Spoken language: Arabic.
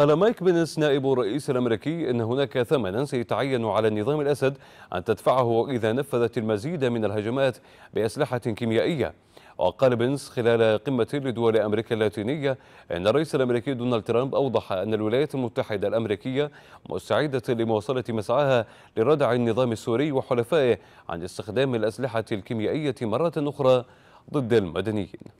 قال مايك بنس نائب الرئيس الأمريكي أن هناك ثمنا سيتعين على نظام الأسد أن تدفعه إذا نفذت المزيد من الهجمات بأسلحة كيميائية وقال بنس خلال قمة لدول أمريكا اللاتينية أن الرئيس الأمريكي دونالد ترامب أوضح أن الولايات المتحدة الأمريكية مستعدة لمواصلة مسعاها لردع النظام السوري وحلفائه عن استخدام الأسلحة الكيميائية مرة أخرى ضد المدنيين